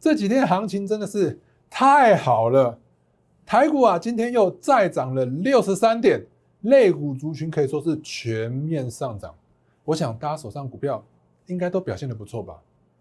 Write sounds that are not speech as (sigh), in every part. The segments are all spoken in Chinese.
这几天行情真的是太好了，台股啊今天又再涨了六十三点，类股族群可以说是全面上涨。我想大家手上股票应该都表现的不错吧？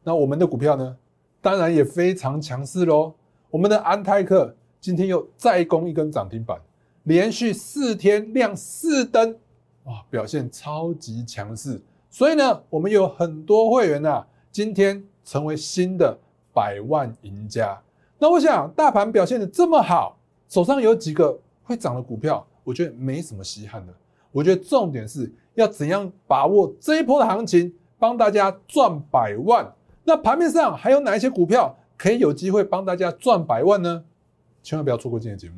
那我们的股票呢，当然也非常强势喽。我们的安泰克今天又再攻一根涨停板，连续四天亮四灯哇，表现超级强势。所以呢，我们有很多会员啊，今天成为新的。百万赢家，那我想大盘表现的这么好，手上有几个会涨的股票，我觉得没什么稀罕的。我觉得重点是要怎样把握这一波的行情，帮大家赚百万。那盘面上还有哪一些股票可以有机会帮大家赚百万呢？千万不要错过今天节目。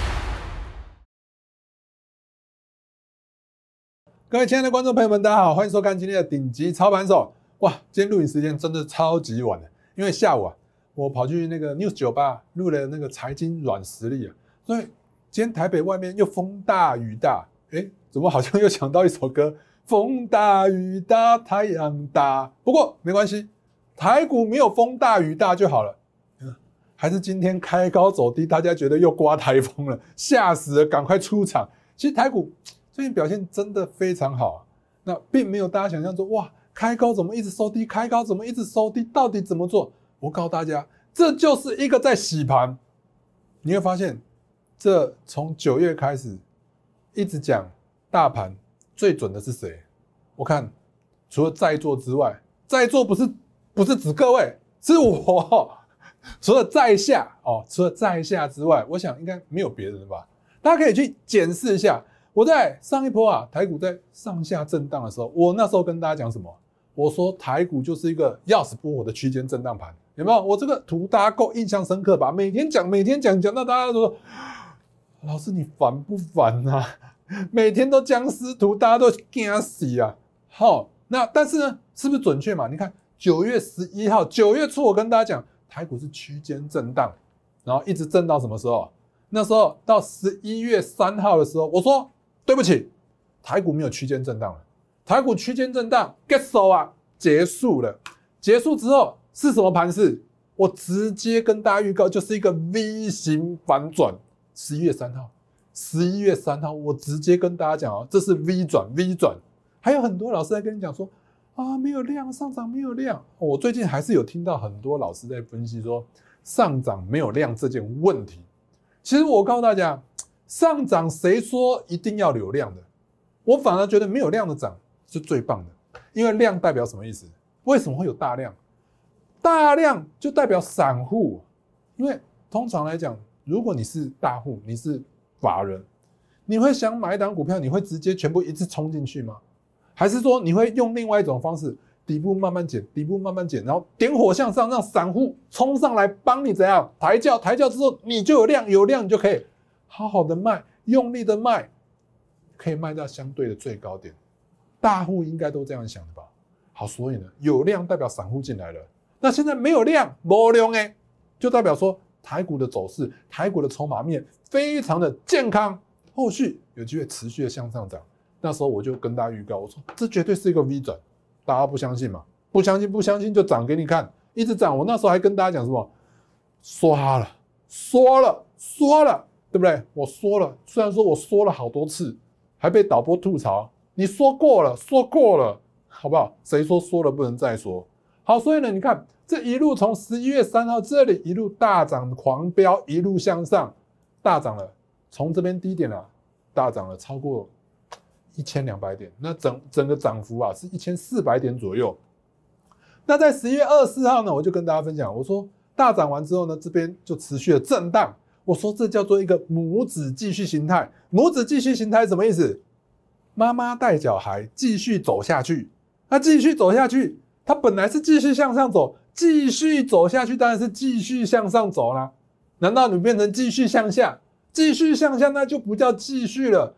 各位亲爱的观众朋友们，大家好，欢迎收看今天的顶级操盘手。哇，今天录影时间真的超级晚的，因为下午啊，我跑去那个 News 酒吧录了那个财经软实力啊。所以今天台北外面又风大雨大，哎，怎么好像又想到一首歌？风大雨大，太阳大。不过没关系，台股没有风大雨大就好了。嗯，还是今天开高走低，大家觉得又刮台风了，吓死了，赶快出场。其实台股。最近表现真的非常好，那并没有大家想象说，哇，开高怎么一直收低，开高怎么一直收低，到底怎么做？我告诉大家，这就是一个在洗盘。你会发现，这从九月开始一直讲大盘最准的是谁？我看，除了在座之外，在座不是不是指各位，是我，(laughs) 除了在下哦，除了在下之外，我想应该没有别人吧？大家可以去检视一下。我在上一波啊，台股在上下震荡的时候，我那时候跟大家讲什么？我说台股就是一个要死不活的区间震荡盘，有没有？我这个图大家够印象深刻吧？每天讲，每天讲，讲到大家都说：“老师你烦不烦啊？”每天都僵尸图，大家都惊死啊！好，那但是呢，是不是准确嘛？你看九月十一号，九月初我跟大家讲台股是区间震荡，然后一直震到什么时候？那时候到十一月三号的时候，我说。对不起，台股没有区间震荡了。台股区间震荡，get so 啊，结束了。结束之后是什么盘势？我直接跟大家预告，就是一个 V 型反转。十一月三号，十一月三号，我直接跟大家讲哦，这是 V 转 V 转。还有很多老师在跟你讲说啊，没有量上涨，没有量。我最近还是有听到很多老师在分析说上涨没有量这件问题。其实我告诉大家。上涨谁说一定要流量的？我反而觉得没有量的涨是最棒的，因为量代表什么意思？为什么会有大量？大量就代表散户，因为通常来讲，如果你是大户，你是法人，你会想买一档股票，你会直接全部一次冲进去吗？还是说你会用另外一种方式，底部慢慢减，底部慢慢减，然后点火向上，让散户冲上来帮你怎样抬轿？抬轿之后，你就有量，有量你就可以。好好的卖，用力的卖，可以卖到相对的最高点。大户应该都这样想的吧？好，所以呢，有量代表散户进来了。那现在没有量，无量哎，就代表说台股的走势，台股的筹码面非常的健康，后续有机会持续的向上涨。那时候我就跟大家预告，我说这绝对是一个 V 转。大家不相信嘛？不相信，不相信就涨给你看，一直涨。我那时候还跟大家讲什么？刷了，刷了，刷了。对不对？我说了，虽然说我说了好多次，还被导播吐槽。你说过了，说过了，好不好？谁说说了不能再说？好，所以呢，你看这一路从十一月三号这里一路大涨狂飙，一路向上大涨了，从这边低点啊，大涨了超过一千两百点，那整整个涨幅啊是一千四百点左右。那在十一月二十四号呢，我就跟大家分享，我说大涨完之后呢，这边就持续了震荡。我说这叫做一个母子继续形态。母子继续形态什么意思？妈妈带小孩继续走下去。那继续走下去，它本来是继续向上走，继续走下去当然是继续向上走啦。难道你变成继续向下？继续向下那就不叫继续了，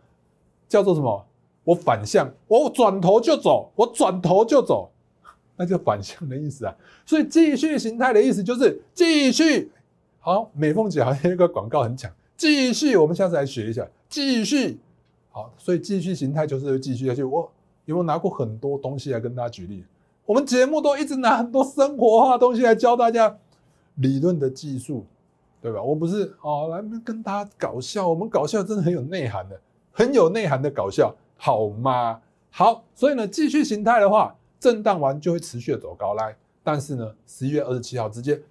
叫做什么？我反向，我转头就走，我转头就走，那就反向的意思啊。所以继续形态的意思就是继续。好，美凤姐好像一个广告很强，继续，我们下次来学一下，继续。好，所以继续形态就是继续下去。我有没有拿过很多东西来跟大家举例？我们节目都一直拿很多生活化东西来教大家理论的技术，对吧？我不是哦，来跟大家搞笑，我们搞笑真的很有内涵的，很有内涵的搞笑，好吗？好，所以呢，继续形态的话，震荡完就会持续走高来。但是呢，十一月二十七号直接。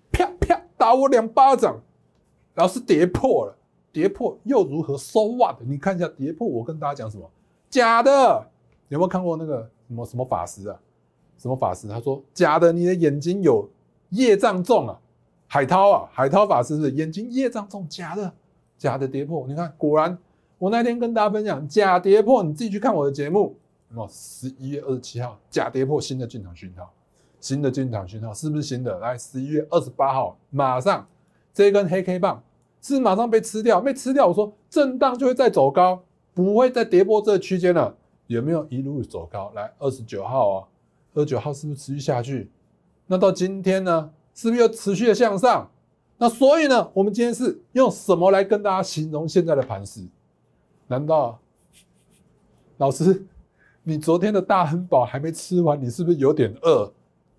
打我两巴掌，老师跌破了，跌破又如何收袜你看一下跌破，我跟大家讲什么？假的，有没有看过那个什么什么法师啊？什么法师？他说假的，你的眼睛有业障重啊，海涛啊，海涛法师是眼睛业障重，假的，假的跌破。你看，果然我那天跟大家分享假跌破，你自己去看我的节目，那十一月二十七号假跌破新的进场讯号。新的进场讯号是不是新的？来十一月二十八号，马上这根黑 K 棒是马上被吃掉，被吃掉。我说震荡就会再走高，不会再跌破这个区间了。有没有一路走高？来二十九号啊，二十九号是不是持续下去？那到今天呢，是不是又持续的向上？那所以呢，我们今天是用什么来跟大家形容现在的盘势？难道老师你昨天的大亨堡还没吃完，你是不是有点饿？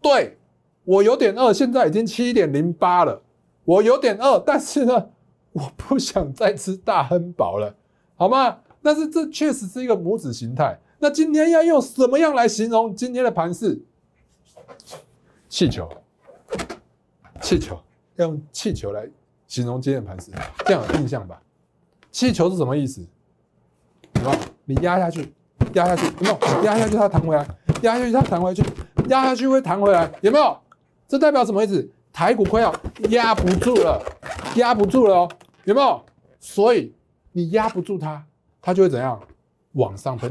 对，我有点饿，现在已经七点零八了，我有点饿，但是呢，我不想再吃大亨堡了，好吗？但是这确实是一个拇指形态。那今天要用什么样来形容今天的盘势？气球，气球，要用气球来形容今天的盘势，这样有印象吧。气球是什么意思？你压下去，压下去，没有，压下去它弹回来，压下去它弹回去。压下去会弹回来，有没有？这代表什么意思？台股快要压不住了，压不住了哦，有没有？所以你压不住它，它就会怎样？往上喷，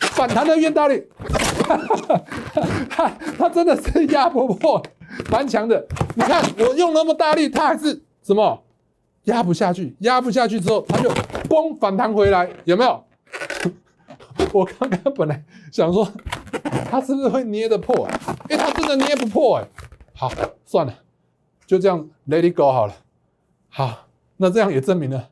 反弹的意大利，(laughs) 它真的是压不破、蛮强的。你看我用那么大力，它还是什么？压不下去，压不下去之后，它就咣反弹回来，有没有？(laughs) 我刚刚本来想说。它 (laughs) 是不是会捏得破？哎，它真的捏不破哎。好，算了，就这样，Let it go 好了。好，那这样也证明了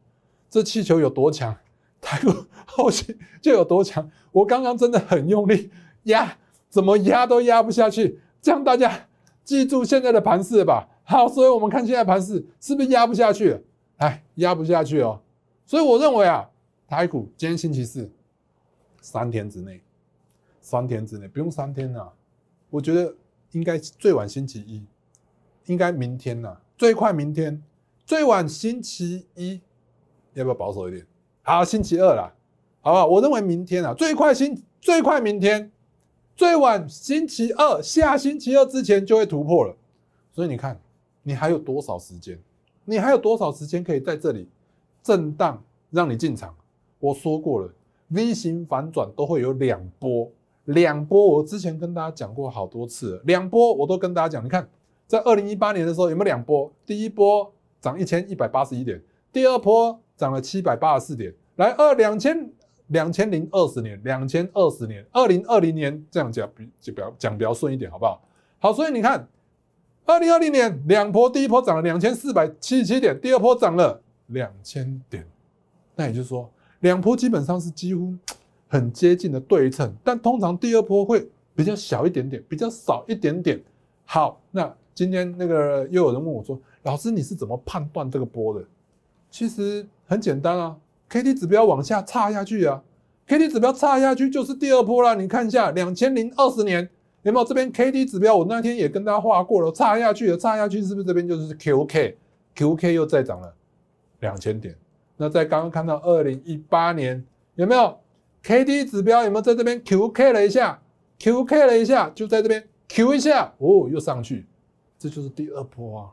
这气球有多强，台股后期就有多强。我刚刚真的很用力压，怎么压都压不下去。这样大家记住现在的盘势吧。好，所以我们看现在盘势是不是压不下去？哎，压不下去哦。所以我认为啊，台股今天星期四，三天之内。三天之内不用三天啊，我觉得应该最晚星期一，应该明天啊，最快明天，最晚星期一，要不要保守一点？好，星期二啦，好不好？我认为明天啊，最快星最快明天，最晚星期二，下星期二之前就会突破了。所以你看，你还有多少时间？你还有多少时间可以在这里震荡，让你进场？我说过了，V 型反转都会有两波。两波，我之前跟大家讲过好多次，两波我都跟大家讲。你看，在二零一八年的时候有没有两波？第一波涨一千一百八十一点，第二波涨了七百八十四点。来二两千两千零二十年，两千二十年，二零二零年这样讲比就比较讲比较顺一点，好不好？好，所以你看，二零二零年两波，第一波涨了两千四百七十七点，第二波涨了两千点。那也就是说，两波基本上是几乎。很接近的对称，但通常第二波会比较小一点点，比较少一点点。好，那今天那个又有人问我说：“老师，你是怎么判断这个波的？”其实很简单啊，K D 指标往下差下去啊，K D 指标差下去就是第二波了。你看一下两千零二十年有没有这边 K D 指标？我那天也跟大家画过了，差下去了，差下去是不是这边就是 Q K？Q K 又再涨了两千点。那在刚刚看到二零一八年有没有？K D 指标有没有在这边 Q K 了一下，Q K 了一下，就在这边 Q 一下，哦，又上去，这就是第二波啊，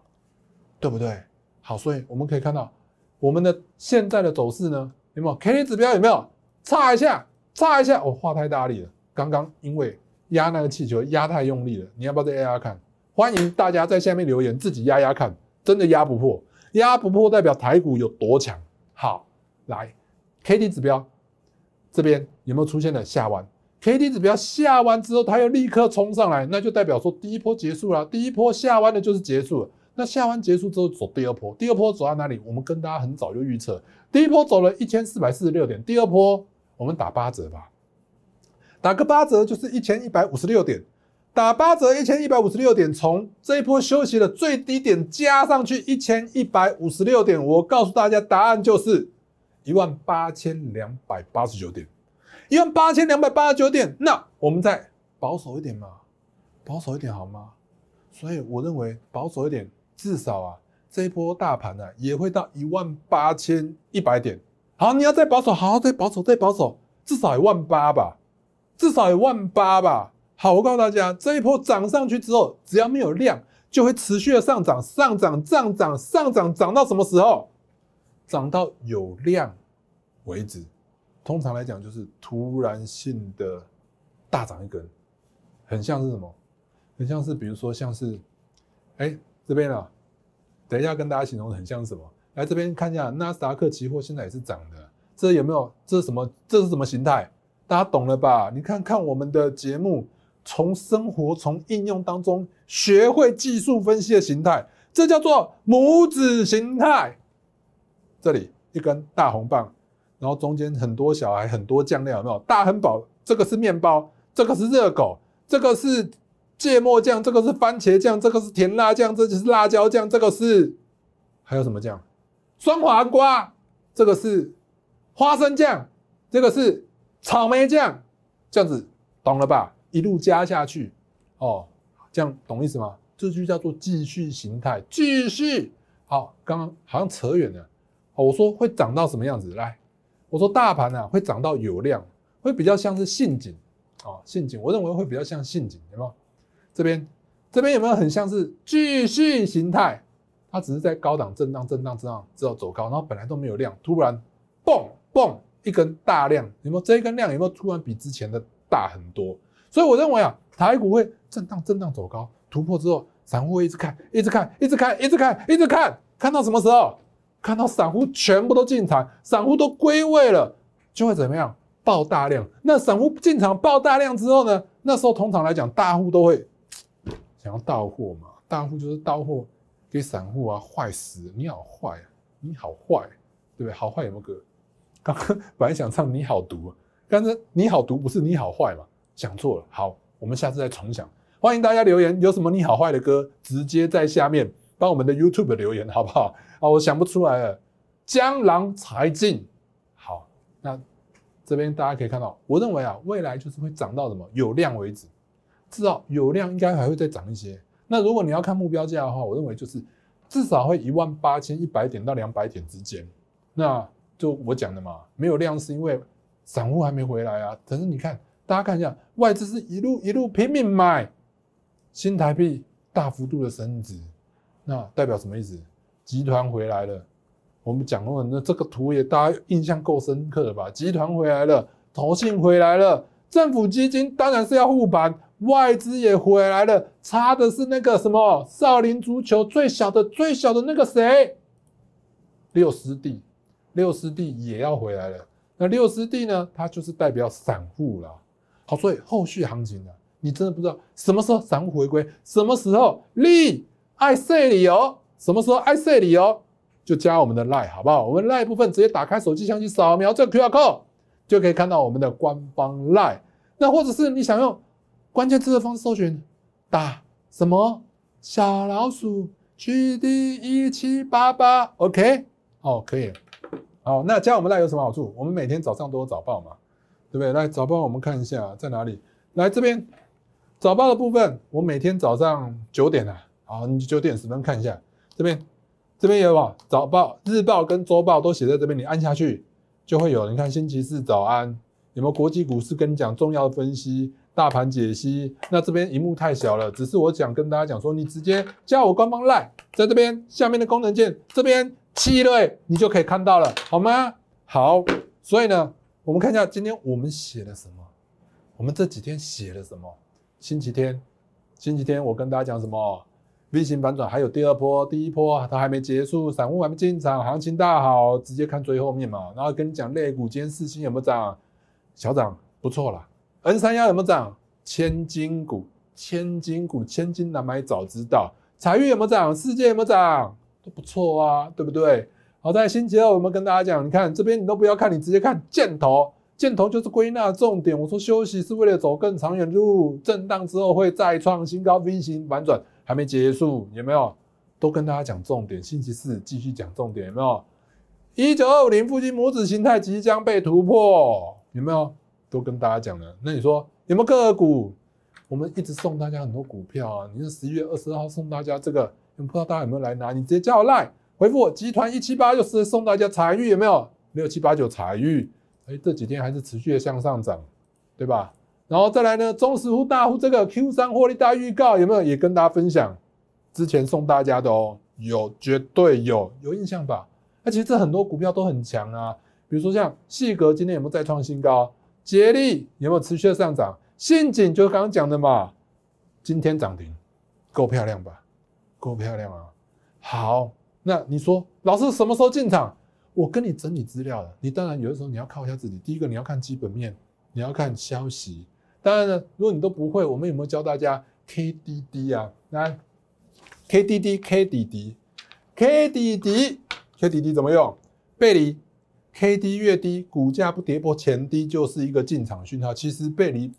对不对？好，所以我们可以看到我们的现在的走势呢，有没有 K D 指标有没有差一下，差一下，我画太大力了，刚刚因为压那个气球压太用力了，你要不要再压看？欢迎大家在下面留言，自己压压看，真的压不破，压不破代表台股有多强。好，来 K D 指标。这边有没有出现了下弯？K D 指标下弯之后，它又立刻冲上来，那就代表说第一波结束了。第一波下弯的就是结束。了。那下弯结束之后走第二波，第二波走到哪里？我们跟大家很早就预测，第一波走了一千四百四十六点，第二波我们打八折吧，打个八折就是一千一百五十六点。打八折一千一百五十六点，从这一波休息的最低点加上去一千一百五十六点，我告诉大家答案就是。一万八千两百八十九点，一万八千两百八十九点。那我们再保守一点嘛，保守一点好吗？所以我认为保守一点，至少啊，这一波大盘呢也会到一万八千一百点。好，你要再保守，好，再保守，再保守，至少一万八吧，至少一万八吧。好，我告诉大家，这一波涨上去之后，只要没有量，就会持续的上涨，上涨，上涨，上涨，涨到什么时候？涨到有量为止，通常来讲就是突然性的大涨一根，很像是什么？很像是比如说像是，哎，这边啊，等一下跟大家形容很像是什么？来这边看一下，纳斯达克期货现在也是涨的，这有没有？这是什么？这是什么形态？大家懂了吧？你看看我们的节目，从生活从应用当中学会技术分析的形态，这叫做拇指形态。这里一根大红棒，然后中间很多小孩，很多酱料有没有？大亨堡这个是面包，这个是热狗，这个是芥末酱，这个是番茄酱，这个是甜辣酱，这就是辣椒酱，这个是还有什么酱？酸黄瓜，这个是花生酱，这个是草莓酱，这样子懂了吧？一路加下去，哦，这样懂意思吗？这就叫做继续形态，继续。好，刚刚好像扯远了。我说会涨到什么样子？来，我说大盘呢会涨到有量，会比较像是陷阱啊，陷阱。我认为会比较像陷阱，有没有？这边，这边有没有很像是继续形态？它只是在高档震荡、震荡、震荡之后走高，然后本来都没有量，突然蹦蹦一根大量，有没有？这一根量有没有突然比之前的大很多？所以我认为啊，台股会震荡、震荡走高，突破之后，散户会一直看、一直看、一直看、一直看、一直看，看到什么时候？看到散户全部都进场，散户都归位了，就会怎么样爆大量？那散户进场爆大量之后呢？那时候通常来讲，大户都会想要到货嘛。大户就是到货给散户啊，坏死你好坏，你好坏，对不对？好坏有没有歌？刚刚本来想唱你好毒，但是你好毒不是你好坏嘛？想错了，好，我们下次再重想。欢迎大家留言，有什么你好坏的歌，直接在下面帮我们的 YouTube 留言，好不好？哦，我想不出来了。江郎才尽。好，那这边大家可以看到，我认为啊，未来就是会涨到什么有量为止，至少有量应该还会再涨一些。那如果你要看目标价的话，我认为就是至少会一万八千一百点到两百点之间。那就我讲的嘛，没有量是因为散户还没回来啊。可是你看，大家看一下，外资是一路一路拼命买新台币，大幅度的升值，那代表什么意思？集团回来了，我们讲过那这个图也大家印象够深刻了吧？集团回来了，投信回来了，政府基金当然是要护盘，外资也回来了，差的是那个什么少林足球最小的最小的那个谁，六师弟，六师弟也要回来了。那六师弟呢，他就是代表散户了。好，所以后续行情呢，你真的不知道什么时候散户回归，什么时候利爱塞理由。什么时候爱塞理由就加我们的赖，好不好？我们赖 e 部分直接打开手机相机扫描这 QR code 就可以看到我们的官方赖。那或者是你想用关键字的方式搜寻，打什么小老鼠 GD 一七八八 OK 哦可以。好，那加我们赖有什么好处？我们每天早上都有早报嘛，对不对？来早报我们看一下在哪里。来这边早报的部分，我每天早上九点啊，好，你九点十分看一下。这边，这边也有啊。早报、日报跟周报都写在这边，你按下去就会有。你看星期四早安，有没有国际股市跟你讲重要分析、大盘解析？那这边荧幕太小了，只是我想跟大家讲说，你直接加我官方 Line，在这边下面的功能键，这边七类你就可以看到了，好吗？好，所以呢，我们看一下今天我们写了什么？我们这几天写了什么？星期天，星期天我跟大家讲什么？V 型反转还有第二波、第一波它还没结束，散户还没进场，行情大好，直接看最后面嘛。然后跟你讲，类股今天四星有没有涨？小涨，不错了。N 三幺有没有涨？千金股，千金股，千金难买早知道。彩玉有没有涨？世界有没有涨？都不错啊，对不对？好，在星期二我们跟大家讲，你看这边你都不要看，你直接看箭头，箭头就是归纳重点。我说休息是为了走更长远路，震荡之后会再创新高，V 型反转。还没结束，有没有？都跟大家讲重点，星期四继续讲重点，有没有？一九二五零附近母子形态即将被突破，有没有？都跟大家讲了。那你说有没有个股？我们一直送大家很多股票啊，你是十一月二十二号送大家这个，不知道大家有没有来拿？你直接叫我来，回复我集团一七八九四送大家财运，有没有？六七八九财运，哎，这几天还是持续的向上涨，对吧？然后再来呢，中石户大户这个 Q 三获利大预告有没有也跟大家分享？之前送大家的哦，有绝对有有印象吧？那其实这很多股票都很强啊，比如说像细格今天有没有再创新高？捷力有没有持续的上涨？陷阱就刚刚讲的嘛，今天涨停，够漂亮吧？够漂亮啊！好，那你说老师什么时候进场？我跟你整理资料了。你当然有的时候你要靠一下自己，第一个你要看基本面，你要看消息。当然了，如果你都不会，我们有没有教大家 KDD 啊？来，KDD KDD KDD KDD 怎么用？背离 KD 越低，股价不跌破前低，就是一个进场讯号。其实背离，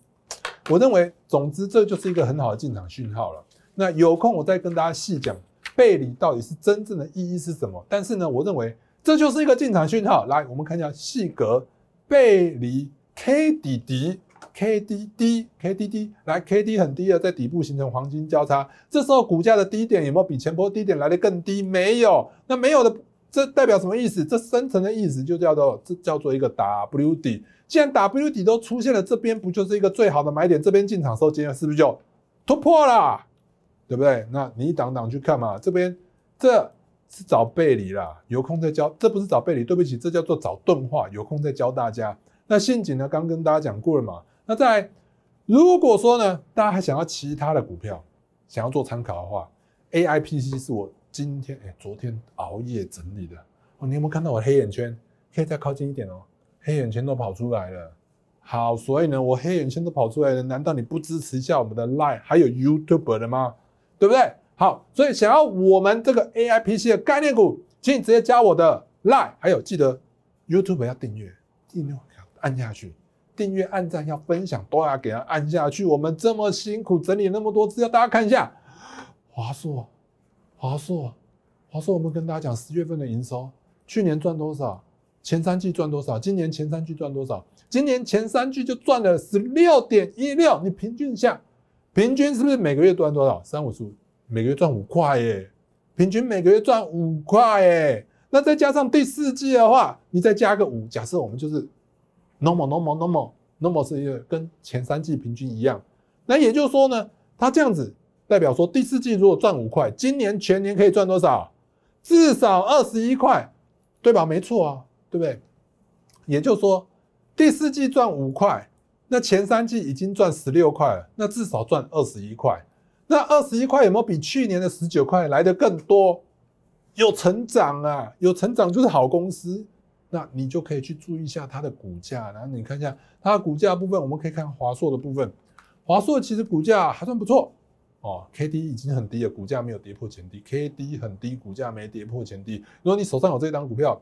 我认为，总之这就是一个很好的进场讯号了。那有空我再跟大家细讲背离到底是真正的意义是什么。但是呢，我认为这就是一个进场讯号。来，我们看一下细格背离 KDD。K D D K D D 来 K D 很低的，在底部形成黄金交叉，这时候股价的低点有没有比前波低点来的更低？没有，那没有的，这代表什么意思？这深层的意思就叫做这叫做一个 W 底。既然 W 底都出现了，这边不就是一个最好的买点？这边进场收金了，是不是就突破了？对不对？那你一档档去看嘛，这边这是找背离啦，有空再教，这不是找背离，对不起，这叫做找钝化，有空再教大家。那陷阱呢？刚跟大家讲过了嘛。那在如果说呢，大家还想要其他的股票，想要做参考的话，AIPC 是我今天哎昨天熬夜整理的哦。你有没有看到我黑眼圈？可以再靠近一点哦，黑眼圈都跑出来了。好，所以呢，我黑眼圈都跑出来了，难道你不支持一下我们的 Line 还有 YouTube 的吗？对不对？好，所以想要我们这个 AIPC 的概念股，请你直接加我的 Line，还有记得 YouTube 要订阅，订阅按下去。订阅、按赞要分享，都要给他按下去。我们这么辛苦整理那么多资料，大家看一下。华硕，华硕，华硕，我们跟大家讲，十月份的营收，去年赚多少？前三季赚多少？今年前三季赚多少？今年前三季就赚了十六点一六，你平均一下，平均是不是每个月赚多少？三五十五，每个月赚五块耶，平均每个月赚五块耶。那再加上第四季的话，你再加个五，假设我们就是。normal normal normal normal 是一个跟前三季平均一样，那也就是说呢，它这样子代表说第四季如果赚五块，今年全年可以赚多少？至少二十一块，对吧？没错啊，对不对？也就是说第四季赚五块，那前三季已经赚十六块了，那至少赚二十一块。那二十一块有没有比去年的十九块来的更多？有成长啊，有成长就是好公司。那你就可以去注意一下它的股价，然后你看一下它的股价部分，我们可以看华硕的部分，华硕其实股价还算不错哦，K D 已经很低了，股价没有跌破前低，K D 很低，股价没跌破前低。如果你手上有这张股票，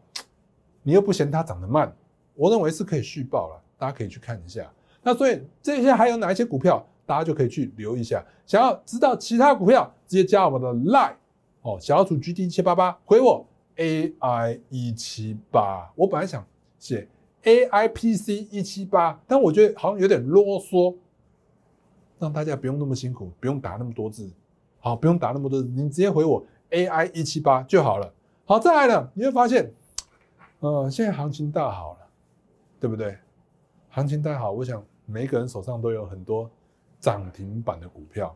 你又不嫌它涨得慢，我认为是可以续报了，大家可以去看一下。那所以这些还有哪一些股票，大家就可以去留一下。想要知道其他股票，直接加我们的 Line 哦，小组 G D 七八八回我。A I 一七八，我本来想写 A I P C 一七八，但我觉得好像有点啰嗦，让大家不用那么辛苦，不用打那么多字，好，不用打那么多字，你直接回我 A I 一七八就好了。好，再来了，你会发现，呃，现在行情大好了，对不对？行情大好，我想每个人手上都有很多涨停板的股票，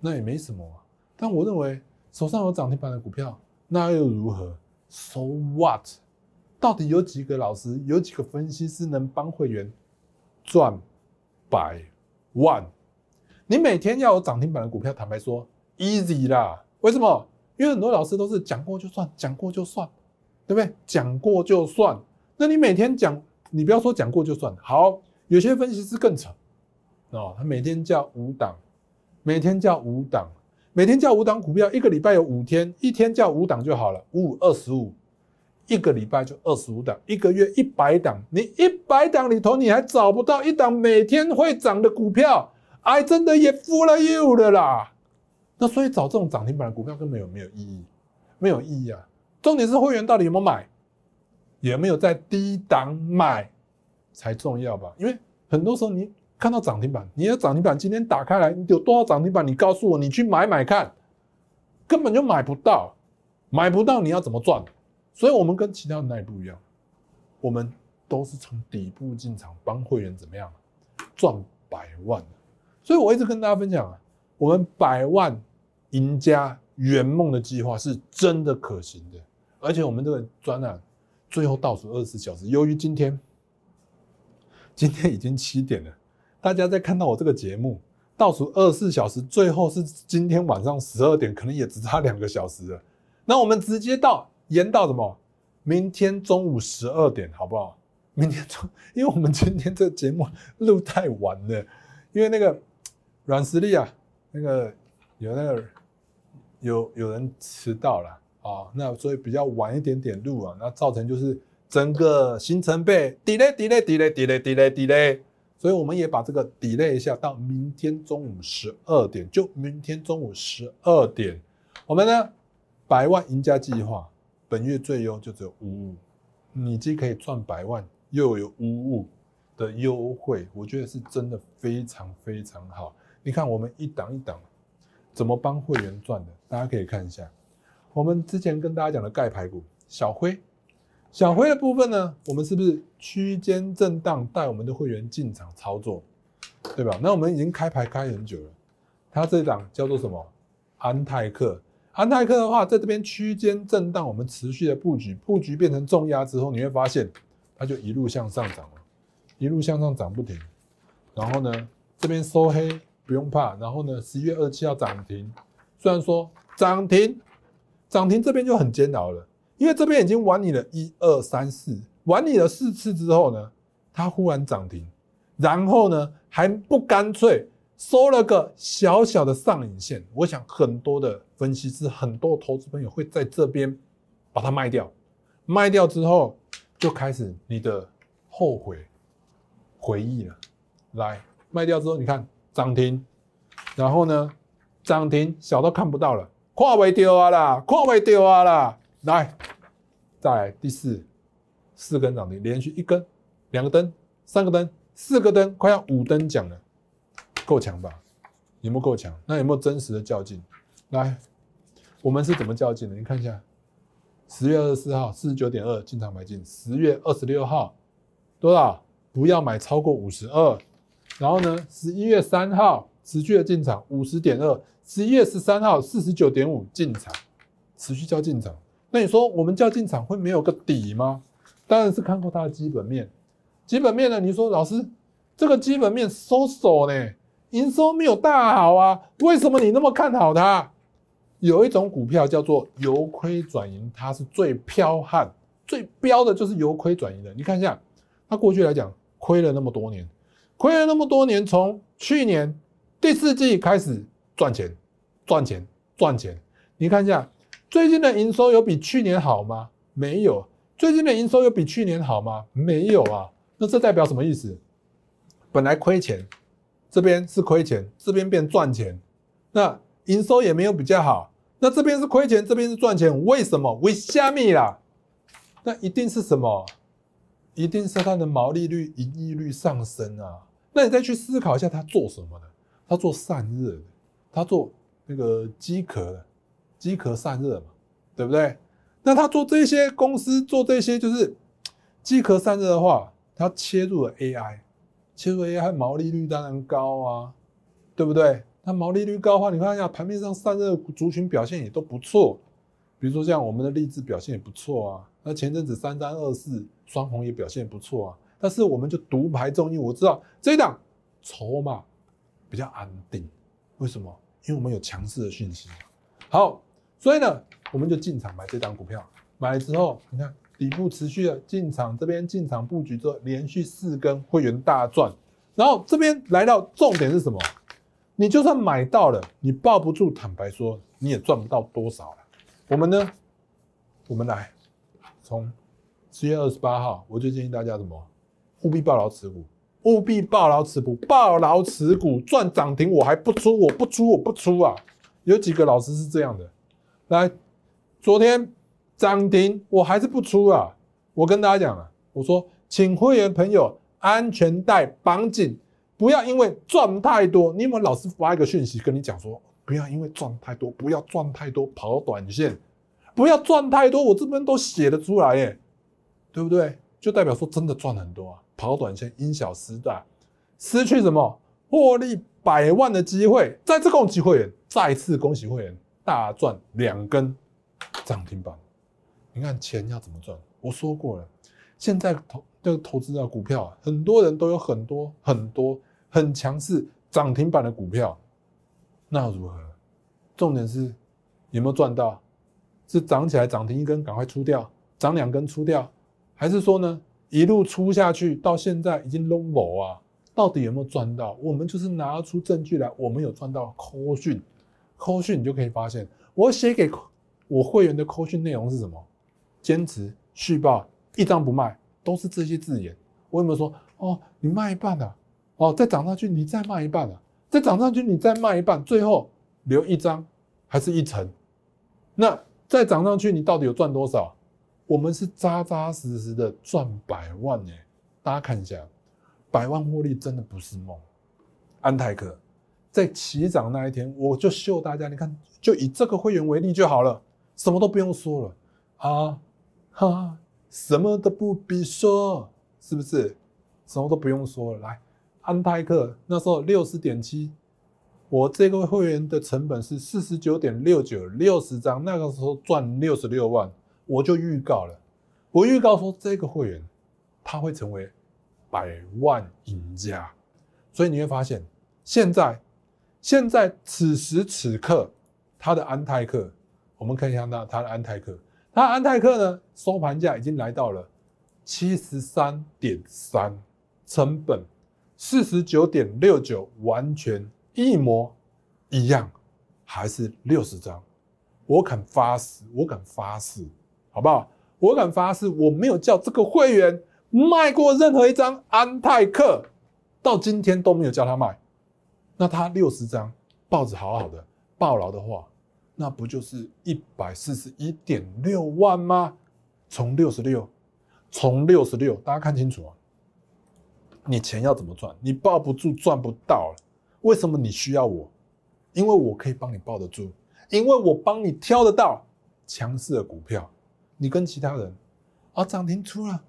那也没什么。但我认为，手上有涨停板的股票。那又如何？So what？到底有几个老师，有几个分析师能帮会员赚百万？你每天要有涨停板的股票，坦白说，easy 啦。为什么？因为很多老师都是讲过就算，讲过就算，对不对？讲过就算。那你每天讲，你不要说讲过就算。好，有些分析师更扯哦，他每天叫五档，每天叫五档。每天叫五档股票，一个礼拜有五天，一天叫五档就好了，五五二十五，一个礼拜就二十五档，一个月一百档。你一百档里头你还找不到一档每天会涨的股票，哎，真的也服了 you 的啦。那所以找这种涨停板的股票根本有没有意义，没有意义啊。重点是会员到底有没有买，有没有在低档买才重要吧，因为很多时候你。看到涨停板，你的涨停板今天打开来，有多少涨停板？你告诉我，你去买买看，根本就买不到，买不到，你要怎么赚？所以我们跟其他的那不一样，我们都是从底部进场，帮会员怎么样赚百万。所以我一直跟大家分享啊，我们百万赢家圆梦的计划是真的可行的，而且我们这个专栏最后倒数二十四小时，由于今天今天已经七点了。大家在看到我这个节目倒数二十四小时，最后是今天晚上十二点，可能也只差两个小时了。那我们直接到延到什么？明天中午十二点，好不好？明天中，(laughs) 因为我们今天这节目录太晚了，因为那个软实力啊，那个有那个有有人迟到了啊，那所以比较晚一点点录啊，那造成就是整个行程被 delay delay delay delay delay delay。所以我们也把这个 delay 一下，到明天中午十二点。就明天中午十二点，我们呢百万赢家计划本月最优就只有五五，你既可以赚百万，又有五五的优惠，我觉得是真的非常非常好。你看我们一档一档怎么帮会员赚的，大家可以看一下。我们之前跟大家讲的盖牌股，小辉。小灰的部分呢，我们是不是区间震荡，带我们的会员进场操作，对吧？那我们已经开牌开很久了，它这一档叫做什么？安泰克。安泰克的话，在这边区间震荡，我们持续的布局，布局变成重压之后，你会发现它就一路向上涨了，一路向上涨不停。然后呢，这边收黑不用怕。然后呢，十一月二七号涨停，虽然说涨停，涨停这边就很煎熬了。因为这边已经玩你了，一、二、三、四，玩你了四次之后呢，它忽然涨停，然后呢还不干脆收了个小小的上影线。我想很多的分析师、很多投资朋友会在这边把它卖掉，卖掉之后就开始你的后悔回忆了。来卖掉之后，你看涨停，然后呢涨停小到看不到了，跨袂著啊啦，跨袂著啊啦。来，再来第四四根涨停，连续一根、两个灯、三个灯、四个灯，快要五灯奖了，够强吧？有没有够强？那有没有真实的较劲？来，我们是怎么较劲的？你看一下，十月二十四号四十九点二进场买进，十月二十六号多少？不要买超过五十二。然后呢，十一月三号持续的进场五十点二，十一月十三号四十九点五进场，持续交进场。那你说我们叫进场会没有个底吗？当然是看过它的基本面。基本面呢？你说老师，这个基本面收手呢？营收没有大好啊？为什么你那么看好它？有一种股票叫做由亏转盈，它是最彪悍、最彪的，就是由亏转盈的。你看一下，它过去来讲亏了那么多年，亏了那么多年，从去年第四季开始赚钱、赚钱、赚钱。你看一下。最近的营收有比去年好吗？没有。最近的营收有比去年好吗？没有啊。那这代表什么意思？本来亏钱，这边是亏钱，这边变赚钱，那营收也没有比较好。那这边是亏钱，这边是赚钱，为什么？为虾米啦？那一定是什么？一定是它的毛利率、盈利率上升啊。那你再去思考一下，它做什么的？它做散热，它做那个机壳的。机壳散热嘛，对不对？那他做这些公司做这些就是机壳散热的话，他切入了 AI，切入 AI 毛利率当然高啊，对不对？那毛利率高的话，你看一下盘面上散热族群表现也都不错，比如说像我们的励志表现也不错啊，那前阵子三三二四双红也表现不错啊，但是我们就独排众议，我知道这一档筹码比较安定，为什么？因为我们有强势的讯息，好。所以呢，我们就进场买这张股票，买了之后，你看底部持续的进场，这边进场布局之后，连续四根会员大赚，然后这边来到重点是什么？你就算买到了，你抱不住，坦白说你也赚不到多少了。我们呢，我们来从十月二十八号，我就建议大家什么？务必抱牢持股，务必抱牢持股，抱牢持股赚涨停，我还不出，我不出，我不出啊！有几个老师是这样的。来，昨天涨停，我还是不出啊！我跟大家讲啊，我说，请会员朋友安全带绑紧，不要因为赚太多。你有没有老师发一个讯息跟你讲说，不要因为赚太多，不要赚太多跑短线，不要赚太多，我这边都写得出来耶，对不对？就代表说真的赚很多啊，跑短线因小失大，失去什么获利百万的机会。再次恭喜会员，再次恭喜会员。大赚两根涨停板，你看钱要怎么赚？我说过了，现在投这个投资的股票，很多人都有很多很多很强势涨停板的股票，那如何？重点是有没有赚到？是涨起来涨停一根赶快出掉，涨两根出掉，还是说呢一路出下去，到现在已经 long 啊？到底有没有赚到？我们就是拿出证据来，我们有赚到科讯。扣讯你就可以发现，我写给我会员的扣讯内容是什么？坚持续报一张不卖，都是这些字眼。我有没有说哦？你卖一半了，哦，再涨上去你再卖一半了，再涨上去你再卖一半，最后留一张还是一层。那再涨上去你到底有赚多少？我们是扎扎实实的赚百万呢。大家看一下，百万获利真的不是梦。安泰克。在起涨那一天，我就秀大家，你看，就以这个会员为例就好了，什么都不用说了，啊哈，什么都不必说，是不是？什么都不用说了，来，安泰克那时候六十点七，我这个会员的成本是四十九点六九，六十张，那个时候赚六十六万，我就预告了，我预告说这个会员他会成为百万赢家，所以你会发现现在。现在此时此刻，他的安泰克，我们看一下到他的安泰克，他安泰克呢收盘价已经来到了七十三点三，成本四十九点六九，完全一模一样，还是六十张，我肯发誓，我敢发誓，好不好？我敢发誓，我没有叫这个会员卖过任何一张安泰克，到今天都没有叫他卖。那他六十张，报纸好好的报牢的话，那不就是一百四十一点六万吗？从六十六，从六十六，大家看清楚啊！你钱要怎么赚？你抱不住，赚不到了。为什么你需要我？因为我可以帮你抱得住，因为我帮你挑得到强势的股票。你跟其他人，啊涨停出了，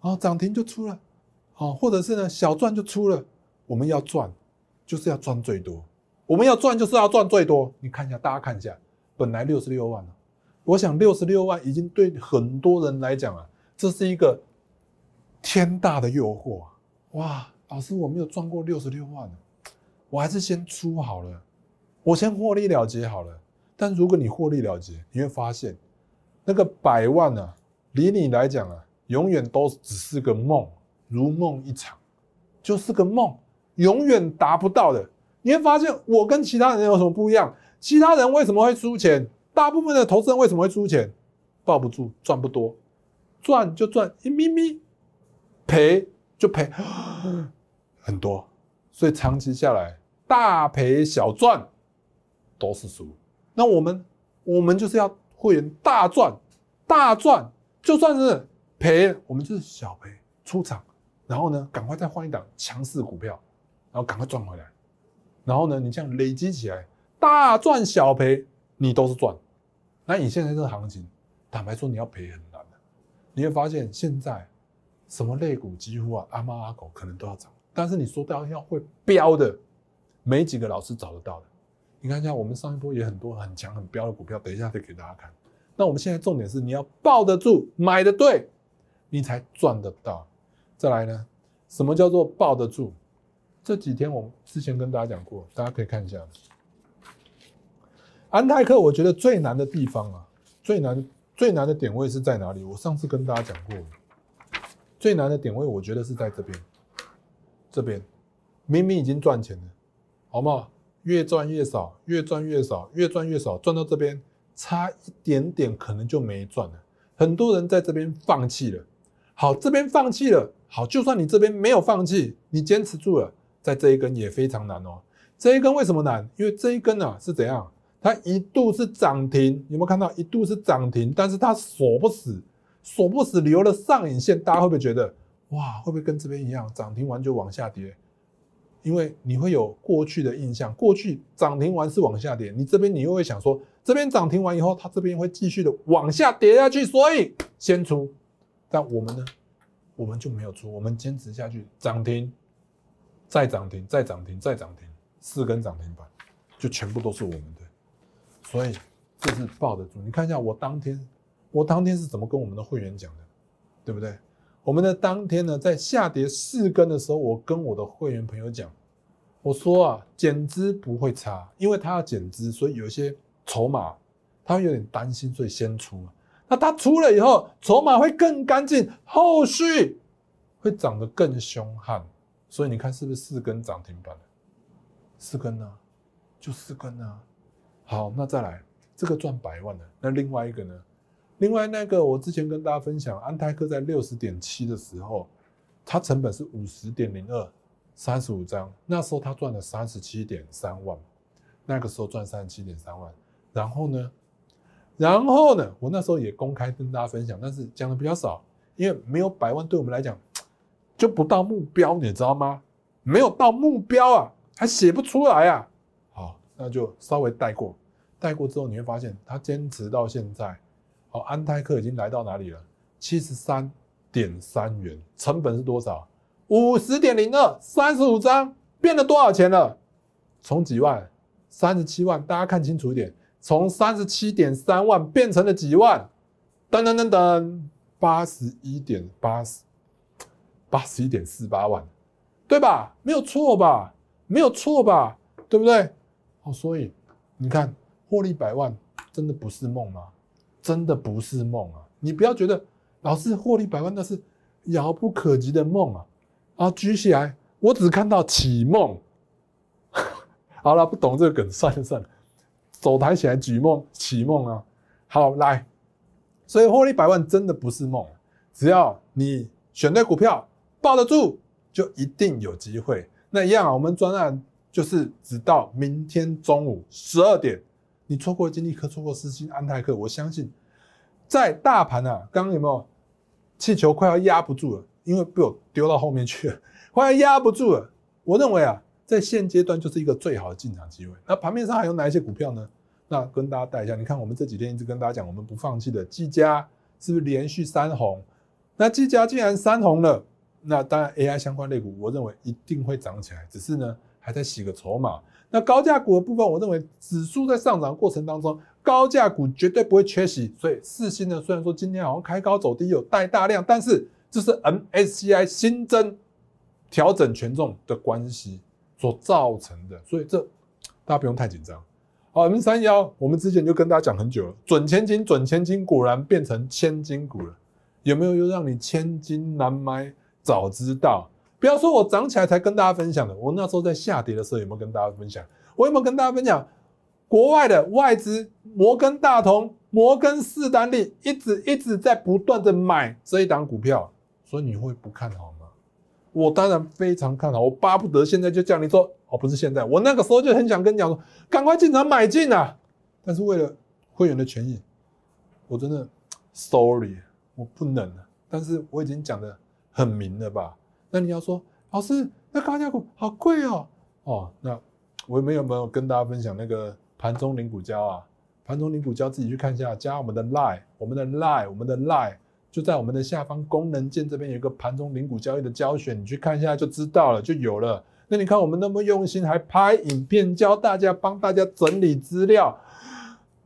啊涨停就出了，啊，或者是呢小赚就出了，我们要赚。就是要赚最多，我们要赚就是要赚最多。你看一下，大家看一下，本来六十六万了，我想六十六万已经对很多人来讲啊，这是一个天大的诱惑哇，老师，我没有赚过六十六万呢，我还是先出好了，我先获利了结好了。但如果你获利了结，你会发现那个百万呢，离你来讲啊，永远都只是个梦，如梦一场，就是个梦。永远达不到的，你会发现我跟其他人有什么不一样？其他人为什么会输钱？大部分的投资人为什么会输钱？抱不住，赚不多，赚就赚一咪咪，赔就赔很多，所以长期下来大赔小赚都是输。那我们我们就是要会员大赚大赚，就算是赔，我们就是小赔出场，然后呢赶快再换一档强势股票。然后赶快赚回来，然后呢？你这样累积起来，大赚小赔，你都是赚。那你现在这个行情，坦白说，你要赔很难的。你会发现现在什么类股几乎啊，阿猫阿狗可能都要涨，但是你说到要会飙的，没几个老师找得到的。你看像我们上一波也很多很强很标的股票，等一下再给大家看。那我们现在重点是你要抱得住，买的对，你才赚得到。再来呢？什么叫做抱得住？这几天我之前跟大家讲过，大家可以看一下安泰克。我觉得最难的地方啊，最难最难的点位是在哪里？我上次跟大家讲过，最难的点位，我觉得是在这边，这边明明已经赚钱了，好不好？越赚越少，越赚越少，越赚越少，赚到这边差一点点，可能就没赚了。很多人在这边放弃了，好，这边放弃了，好，就算你这边没有放弃，你坚持住了。在这一根也非常难哦，这一根为什么难？因为这一根啊是怎样？它一度是涨停，有没有看到一度是涨停？但是它锁不死，锁不死留了上影线，大家会不会觉得哇？会不会跟这边一样涨停完就往下跌？因为你会有过去的印象，过去涨停完是往下跌，你这边你又会想说这边涨停完以后，它这边会继续的往下跌下去，所以先出。但我们呢，我们就没有出，我们坚持下去涨停。再涨停，再涨停，再涨停，四根涨停板就全部都是我们的，所以这是抱得住。你看一下，我当天，我当天是怎么跟我们的会员讲的，对不对？我们的当天呢，在下跌四根的时候，我跟我的会员朋友讲，我说啊，减资不会差，因为他要减资，所以有一些筹码他会有点担心，所以先出。那他出了以后，筹码会更干净，后续会涨得更凶悍。所以你看是不是四根涨停板四根呢，就四根呢。好，那再来这个赚百万的，那另外一个呢？另外那个我之前跟大家分享，安泰科在六十点七的时候，它成本是五十点零二，三十五张，那时候他赚了三十七点三万。那个时候赚三十七点三万，然后呢？然后呢？我那时候也公开跟大家分享，但是讲的比较少，因为没有百万，对我们来讲。就不到目标，你知道吗？没有到目标啊，还写不出来啊。好，那就稍微带过，带过之后你会发现，他坚持到现在。好，安泰克已经来到哪里了？七十三点三元，成本是多少？五十点零二，三十五张，变了多少钱了？从几万？三十七万，大家看清楚一点，从三十七点三万变成了几万？等等等等，八十一点八十。八十一点四八万，对吧？没有错吧？没有错吧？对不对？哦，所以你看，获利百万真的不是梦啊，真的不是梦啊！你不要觉得老是获利百万那是遥不可及的梦啊。啊，举起来，我只看到启梦。(laughs) 好了，不懂这个梗算了算了，手抬起来，举梦，启梦啊。好来，所以获利百万真的不是梦，只要你选对股票。抱得住就一定有机会。那一样啊，我们专案就是直到明天中午十二点，你错过金立科，错过四星安泰克，我相信在大盘啊，刚刚有没有气球快要压不住了？因为被我丢到后面去了，(laughs) 快要压不住了。我认为啊，在现阶段就是一个最好的进场机会。那盘面上还有哪一些股票呢？那跟大家带一下，你看我们这几天一直跟大家讲，我们不放弃的，技嘉是不是连续三红？那技嘉既然三红了。那当然，AI 相关类股，我认为一定会涨起来，只是呢还在洗个筹码。那高价股的部分，我认为指数在上涨过程当中，高价股绝对不会缺席。所以四星呢，虽然说今天好像开高走低，有带大量，但是这是 MSCI 新增调整权重的关系所造成的，所以这大家不用太紧张。好，M 三幺，我们之前就跟大家讲很久了，准千金，准千金果然变成千金股了，有没有？又让你千金难买。早知道，不要说我涨起来才跟大家分享的。我那时候在下跌的时候有没有跟大家分享？我有没有跟大家分享？国外的外资摩根大通、摩根士丹利一直一直在不断的买这一档股票，所以你会不看好吗？我当然非常看好，我巴不得现在就叫你说哦，不是现在，我那个时候就很想跟你讲说，赶快进场买进啊！但是为了会员的权益，我真的，sorry，我不能。但是我已经讲的很明的吧？那你要说老师，那高价股好贵哦。哦，那我没有没有跟大家分享那个盘中零股交啊，盘中零股交自己去看一下，加我们的 lie，我们的 lie，我们的 lie 就在我们的下方功能键这边有一个盘中零股交易的教学，你去看一下就知道了，就有了。那你看我们那么用心，还拍影片教大家，帮大家整理资料，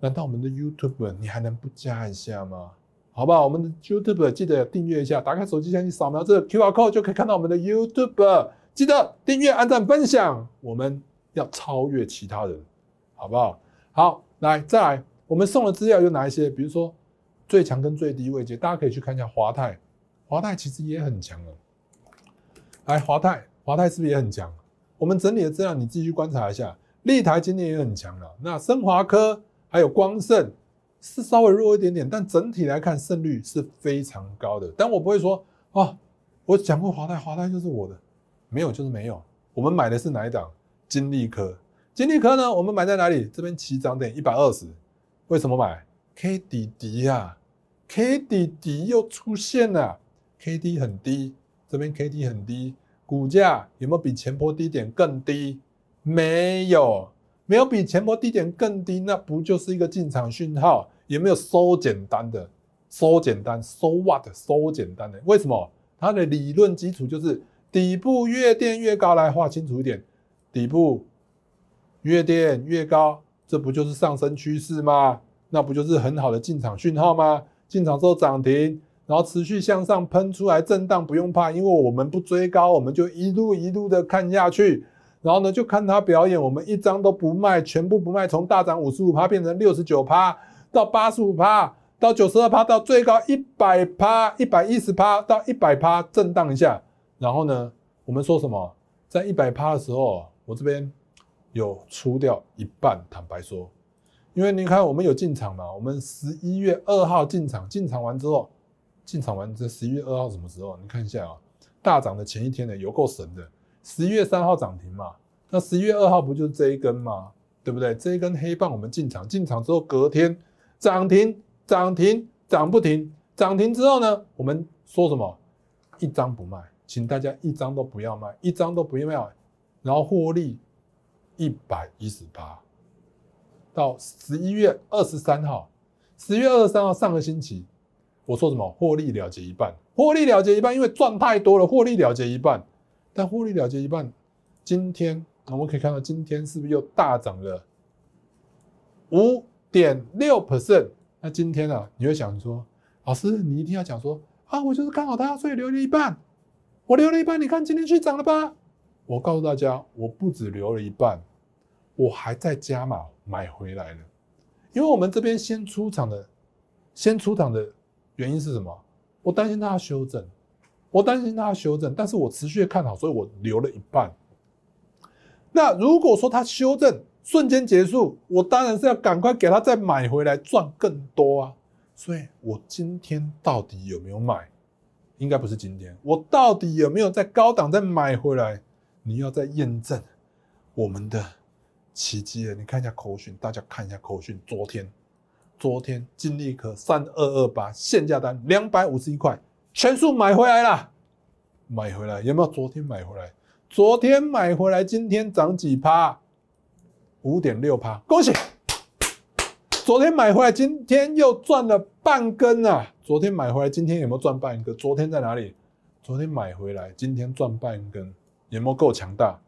难道我们的 YouTube 你还能不加一下吗？好不好？我们的 YouTube 记得订阅一下，打开手机相机扫描这个 QR code 就可以看到我们的 YouTube。记得订阅、按赞、分享，我们要超越其他人，好不好？好，来，再来，我们送的资料有哪一些？比如说最强跟最低位阶，大家可以去看一下华泰。华泰其实也很强哦。来，华泰，华泰是不是也很强？我们整理的资料，你自己去观察一下，立台今天也很强了。那升华科还有光盛。是稍微弱一点点，但整体来看胜率是非常高的。但我不会说啊，我讲过华泰，华泰就是我的，没有就是没有。我们买的是哪一档？金力科。金力科呢？我们买在哪里？这边起涨点一百二十，为什么买？K D D 啊，K D D 又出现了，K D 很低，这边 K D 很低，股价有没有比前波低点更低？没有。没有比前波低点更低，那不就是一个进场讯号？有没有收简单的？收简单，收 what？收简单的？为什么？它的理论基础就是底部越垫越高，来画清楚一点，底部越垫越高，这不就是上升趋势吗？那不就是很好的进场讯号吗？进场之后涨停，然后持续向上喷出来，震荡不用怕，因为我们不追高，我们就一路一路的看下去。然后呢，就看他表演。我们一张都不卖，全部不卖。从大涨五十五趴变成六十九趴，到八十五趴，到九十二趴，到最高一百趴，一百一十趴，到一百趴震荡一下。然后呢，我们说什么？在一百趴的时候，我这边有出掉一半。坦白说，因为你看我们有进场嘛，我们十一月二号进场，进场完之后，进场完这十一月二号什么时候？你看一下啊，大涨的前一天呢，有够神的。十一月三号涨停嘛，那十一月二号不就是这一根嘛，对不对？这一根黑棒我们进场，进场之后隔天涨停，涨停涨不停，涨停之后呢，我们说什么？一张不卖，请大家一张都不要卖，一张都不要卖，然后获利一百一十八。到十一月二十三号，十月二十三号上个星期，我说什么？获利了结一半，获利了结一半，因为赚太多了，获利了结一半。但获利了结一半，今天我们可以看到，今天是不是又大涨了五点六 percent？那今天啊，你会想说，老师，你一定要讲说啊，我就是看好它，所以留了一半，我留了一半，你看今天去涨了吧？我告诉大家，我不止留了一半，我还在加码买回来了。因为我们这边先出场的，先出场的原因是什么？我担心它要修正。我担心它修正，但是我持续的看好，所以我留了一半。那如果说它修正瞬间结束，我当然是要赶快给它再买回来赚更多啊。所以我今天到底有没有买，应该不是今天。我到底有没有在高档再买回来？你要再验证我们的奇迹啊！你看一下口讯，大家看一下口讯，昨天昨天金立可三二二八限价单两百五十一块。全数买回来了，买回来有没有？昨天买回来，昨天买回来，今天涨几趴？五点六趴，恭喜！昨天买回来，今天又赚了半根啊！昨天买回来，今天有没有赚半根？昨天在哪里？昨天买回来，今天赚半根，有没有够强大？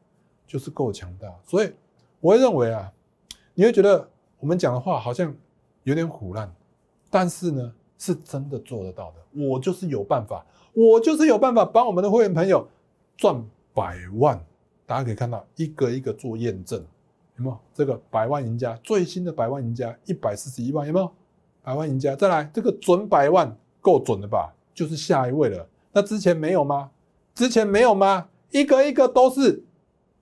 就是够强大，所以我会认为啊，你会觉得我们讲的话好像有点腐烂，但是呢？是真的做得到的，我就是有办法，我就是有办法帮我们的会员朋友赚百万。大家可以看到一个一个做验证，有没有这个百万赢家？最新的百万赢家一百四十一万，有没有百万赢家？再来这个准百万够准了吧？就是下一位了。那之前没有吗？之前没有吗？一个一个都是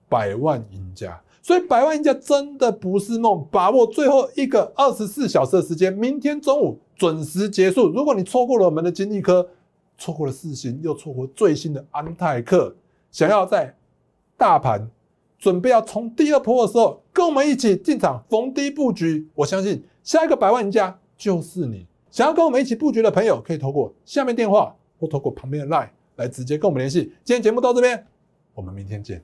百万赢家。所以百万赢家真的不是梦，把握最后一个二十四小时的时间，明天中午准时结束。如果你错过了我们的经济科，错过了四星，又错过最新的安泰克，想要在大盘准备要冲第二波的时候，跟我们一起进场逢低布局，我相信下一个百万赢家就是你。想要跟我们一起布局的朋友，可以透过下面电话或透过旁边的 LINE 来直接跟我们联系。今天节目到这边，我们明天见。